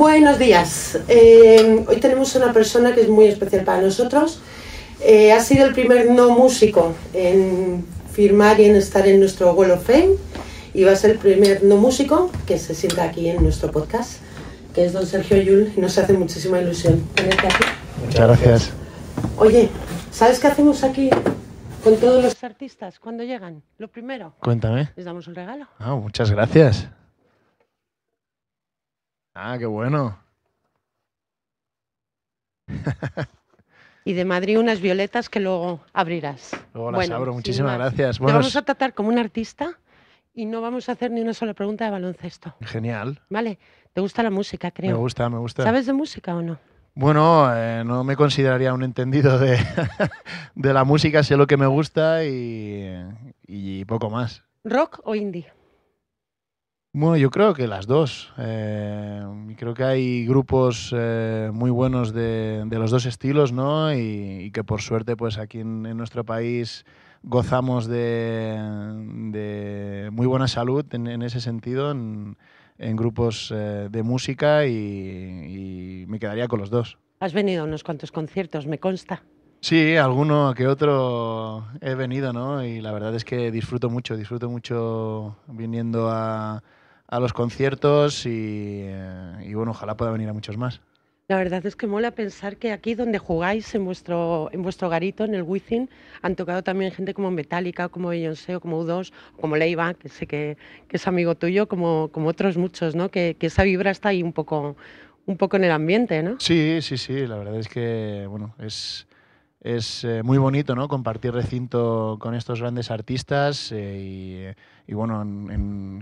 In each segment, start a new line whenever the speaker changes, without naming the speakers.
Buenos días. Eh, hoy tenemos una persona que es muy especial para nosotros. Eh, ha sido el primer no músico en firmar y en estar en nuestro Wall of Fame y va a ser el primer no músico que se sienta aquí en nuestro podcast, que es don Sergio Yul y nos hace muchísima ilusión tenerte aquí.
Muchas gracias.
Oye, ¿sabes qué hacemos aquí con todos los artistas cuando llegan? Lo primero. Cuéntame. Les damos un regalo.
Ah, muchas gracias. Ah, qué bueno.
y de Madrid unas violetas que luego abrirás. Luego las abro, muchísimas gracias. Bueno, vamos a tratar como un artista y no vamos a hacer ni una sola pregunta de baloncesto. Genial. Vale, ¿te gusta la música, creo? Me
gusta, me gusta. ¿Sabes
de música o no?
Bueno, eh, no me consideraría un entendido de, la música, sé lo que me gusta y poco más.
¿Rock o indie?
Bueno, yo creo que las dos. Eh, creo que hay grupos eh, muy buenos de, los dos estilos, ¿no? Y, que por suerte, pues aquí en, nuestro país gozamos de, muy buena salud en, ese sentido, en, grupos eh, de música y, y me quedaría con los dos. Has venido a unos cuantos conciertos, me consta. Sí, alguno que otro he venido, ¿no? Y la verdad es que disfruto mucho, disfruto mucho viniendo a, a los conciertos eh, y, bueno, ojalá pueda venir a muchos más.
La verdad es que mola pensar que aquí donde jugáis, en vuestro, en vuestro garito, en el Wizzing, han tocado también gente como Metallica, como Beyoncé, como U2, como Leiva, que sé que, es amigo tuyo, como, como otros muchos, ¿no? Que, esa vibra está ahí un poco, un poco en el ambiente, ¿no?
Sí, sí, sí, la verdad es que, bueno, es, es eh, muy bonito ¿no? compartir recinto con estos grandes artistas eh, y, bueno,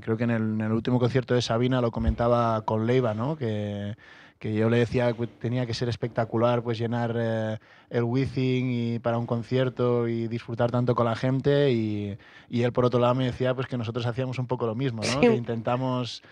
creo que en el, último concierto de Sabina lo comentaba con Leiva, ¿no? que, yo le decía que tenía que ser espectacular pues llenar eh, el Withing y para un concierto y disfrutar tanto con la gente y, él por otro lado me decía pues que nosotros hacíamos un poco lo mismo, intentamos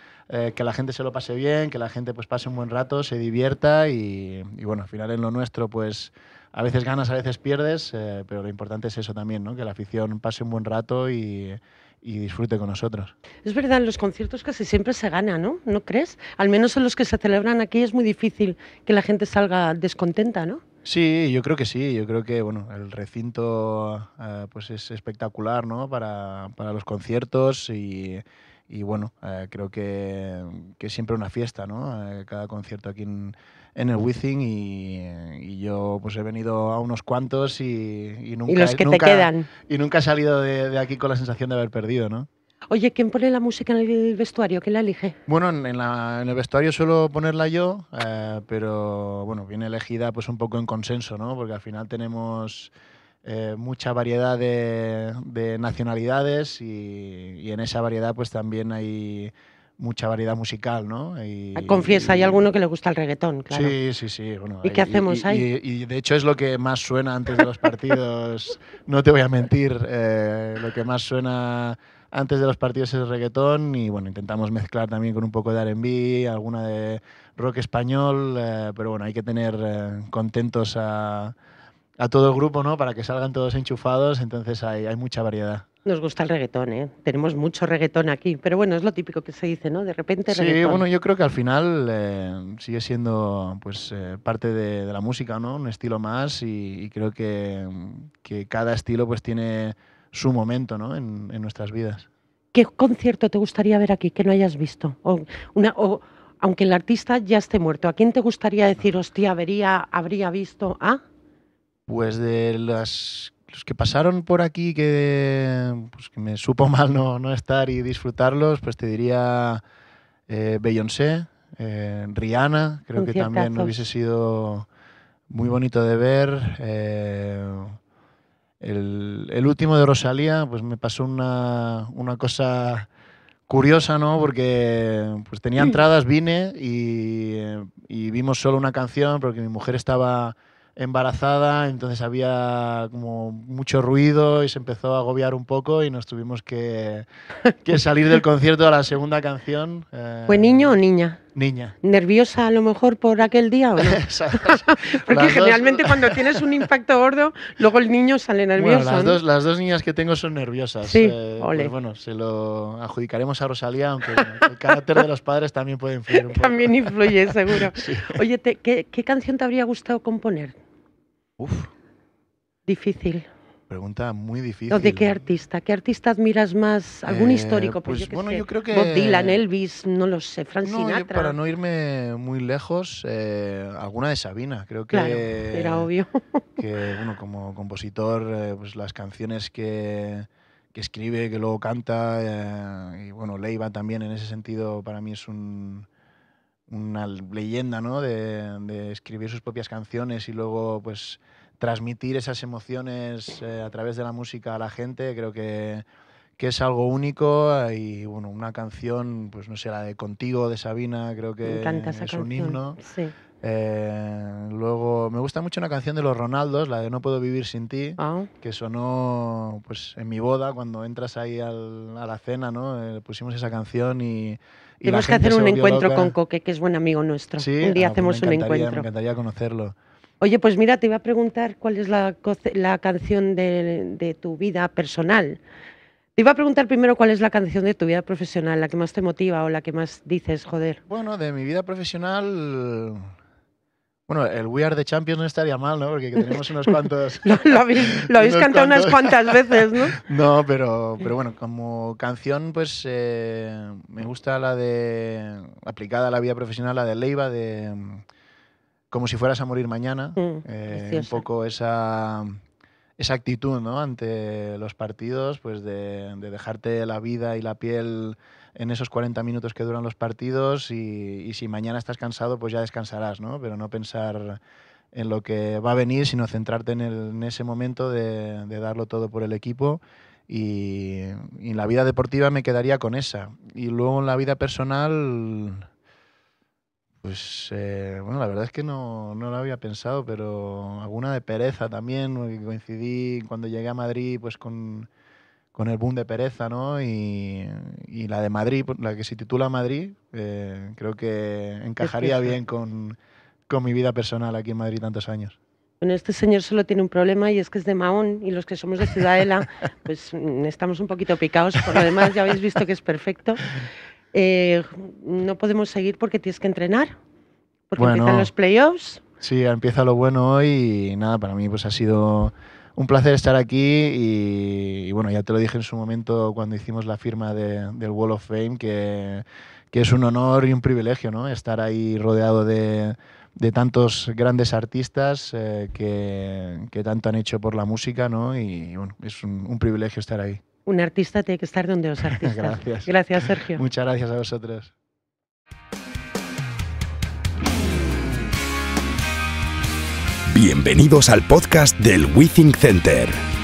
que la gente se lo pase bien, que la gente pues pase un buen rato, se divierta y, y bueno, al final en lo nuestro pues a veces ganas, a veces pierdes, eh, pero lo importante es eso también, ¿no? que la afición pase un buen rato y, disfrute con nosotros.
Es verdad, en los conciertos casi siempre se gana, ¿no? ¿No crees? Al menos en los que se celebran aquí es muy difícil que la gente salga descontenta, ¿no?
Sí, yo creo que sí. Yo creo que bueno, el recinto eh, pues es espectacular, ¿no? Para, para los conciertos y, y bueno, eh, creo que, que, siempre una fiesta, ¿no? Eh, cada concierto aquí en, el Withing y, yo pues he venido a unos cuantos y, nunca... Y que te quedan. Y nunca he salido de, aquí con la sensación de haber perdido, ¿no?
Oye, ¿quién pone la música en el vestuario? ¿Quién la elige?
Bueno, en, el vestuario suelo ponerla yo, eh, pero bueno, viene elegida pues un poco en consenso, ¿no? Porque al final tenemos eh, mucha variedad de, nacionalidades y, en esa variedad pues también hay mucha variedad musical, ¿no? Y, ah, Confiesa, hay alguno que le gusta el reggaetón, claro. Sí, sí, sí. ¿Y qué hacemos ahí? Y, de hecho es lo que más suena antes de los partidos, no te voy a mentir, eh, lo que más suena antes de los partidos es el reggaetón y bueno, intentamos mezclar también con un poco de R&B, alguna de rock español, eh, pero bueno, hay que tener contentos a a todo el grupo, ¿no? Para que salgan todos enchufados, entonces hay, mucha variedad. Nos gusta el reggaetón, ¿eh? Tenemos mucho
reggaetón aquí, pero bueno, es lo típico que se dice, ¿no? De repente reggaetón. Sí, bueno,
yo creo que al final eh, sigue siendo pues eh, parte de, la música, ¿no? Un estilo más y, creo que, cada estilo pues tiene su momento, ¿no? En, nuestras vidas.
¿Qué concierto te gustaría ver aquí que no hayas visto? O, una, o aunque el artista ya esté muerto, ¿a quién te gustaría decir, hostia, vería, habría visto a...?
Pues de las, los que pasaron por aquí que, pues que me supo mal no, estar y disfrutarlos, pues te diría eh, Beyoncé, eh, Rihanna, creo que también hubiese sido muy bonito de ver. Eh, el, el, último de Rosalía, pues me pasó una, una cosa curiosa, ¿no? Porque pues tenía mm. entradas, vine y, y vimos solo una canción porque mi mujer estaba embarazada, entonces había como mucho ruido y se empezó a agobiar un poco y nos tuvimos que, que salir del concierto a la segunda canción. Eh, ¿Fue
niño o niña? Niña. ¿Nerviosa a lo mejor por aquel día o no?
Porque generalmente cuando tienes un impacto gordo,
luego el niño sale nervioso. Bueno, las, dos,
las dos niñas que tengo son nerviosas. Sí, eh, pues bueno, se lo adjudicaremos a Rosalía, aunque el carácter de los padres también puede influir un poco.
También influye, seguro. Oye, ¿qué, ¿qué canción te habría gustado componer? Uf. Difícil.
Pregunta muy difícil. ¿De qué
artista? ¿Qué artista admiras más? ¿Algún eh, histórico? Pues, pues bueno, yo creo que... Bob Dylan, Elvis, no lo sé, Frank para
no irme muy lejos, eh, alguna de Sabina, creo que... era obvio. que, bueno, como compositor, eh, pues las canciones que, que escribe, que luego canta, y bueno, Leiva también en ese sentido para mí es un una leyenda, ¿no? De, escribir sus propias canciones y luego, pues, transmitir esas emociones eh, a través de la música a la gente, creo que, es algo único y, bueno, una canción, pues, no sé, la de Contigo de Sabina, creo que es un himno. Eh, luego, me gusta mucho una canción de los Ronaldos, la de No puedo vivir sin ti, ah. que sonó pues en mi boda, cuando entras ahí a la cena, ¿no? Eh, pusimos esa canción y... y Tenemos que hacer un encuentro con
Coque, que es buen amigo nuestro. Un día ah, pues hacemos un encuentro. Me encantaría
conocerlo.
Oye, pues mira, te iba a preguntar cuál es la, canción de, de tu vida personal. Te iba a preguntar primero cuál es la canción de tu vida profesional, la que más te motiva o la que más dices, joder.
Bueno, de mi vida profesional bueno, el We Are the Champions no estaría mal, ¿no? Porque tenemos unos cuantos. lo, habéis, cantado unas cuantas veces, ¿no? no, pero, pero bueno, como canción, pues eh, me gusta la de. aplicada a la vida profesional, la de Leiva, de. Mm, como si fueras a morir mañana. Mm, eh, un poco esa esa actitud ¿no? ante los partidos, pues de, dejarte la vida y la piel en esos 40 minutos que duran los partidos y, si mañana estás cansado, pues ya descansarás, ¿no? pero no pensar en lo que va a venir, sino centrarte en, ese momento de, darlo todo por el equipo. y en la vida deportiva me quedaría con esa. Y luego en la vida personal pues eh, bueno, la verdad es que no, no, lo había pensado, pero alguna de pereza también, coincidí cuando llegué a Madrid pues con, el boom de pereza, ¿no? Y, la de Madrid, pues, la que se titula Madrid, eh, creo que encajaría bien con, con mi vida personal aquí en Madrid tantos años.
Bueno, este señor solo tiene un problema y es que es de Mahón y los que somos de Ciudadela, pues mm, estamos un poquito picados. Por lo demás, ya habéis visto que es perfecto. Eh, no podemos seguir porque tienes que entrenar,
porque empiezan los
playoffs.
Sí, empieza lo bueno hoy y nada, para mí pues ha sido un placer estar aquí y, bueno, ya te lo dije en su momento cuando hicimos la firma de, del Wall of Fame, que, que, es un honor y un privilegio, ¿no? Estar ahí rodeado de, tantos grandes artistas eh, que, que, tanto han hecho por la música, ¿no? Y bueno, es un privilegio estar ahí
un artista tiene que estar donde los artistas. gracias.
Gracias, Sergio. Muchas gracias a vosotros. Bienvenidos al podcast del Think Center.